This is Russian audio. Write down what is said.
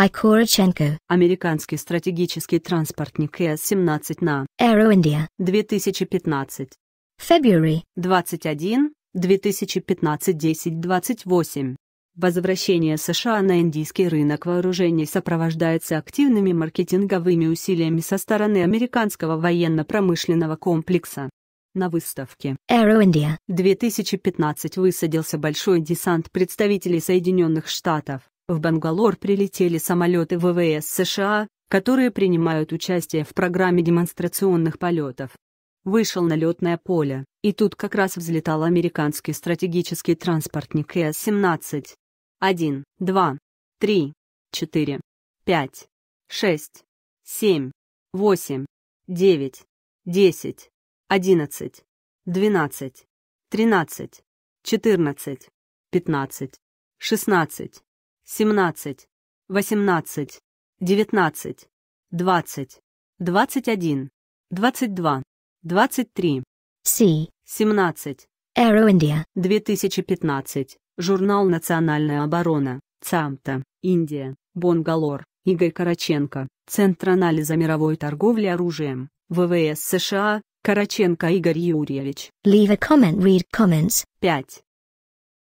Айкороченко. Американский стратегический транспортник с 17 на Aero India 2015. February 21, 2015 10 28. Возвращение США на индийский рынок вооружений сопровождается активными маркетинговыми усилиями со стороны американского военно-промышленного комплекса. На выставке Aero India 2015 высадился большой десант представителей Соединенных Штатов. В Бангалор прилетели самолеты ВВС США, которые принимают участие в программе демонстрационных полетов. Вышел на летное поле, и тут как раз взлетал американский стратегический транспортник С-17. 1, 2, 3, 4, 5, 6, 7, 8, 9, 10, 11, 12, 13, 14, 15, 16, 17, 18, 19, 20, 21, 22, 23. C. 17. Aero India. 2015. Журнал «Национальная оборона». ЦАМТа. Индия. Бонгалор. Игорь Караченко. Центр анализа мировой торговли оружием. ВВС США. Караченко Игорь Юрьевич. Leave a comment, read comments. 5.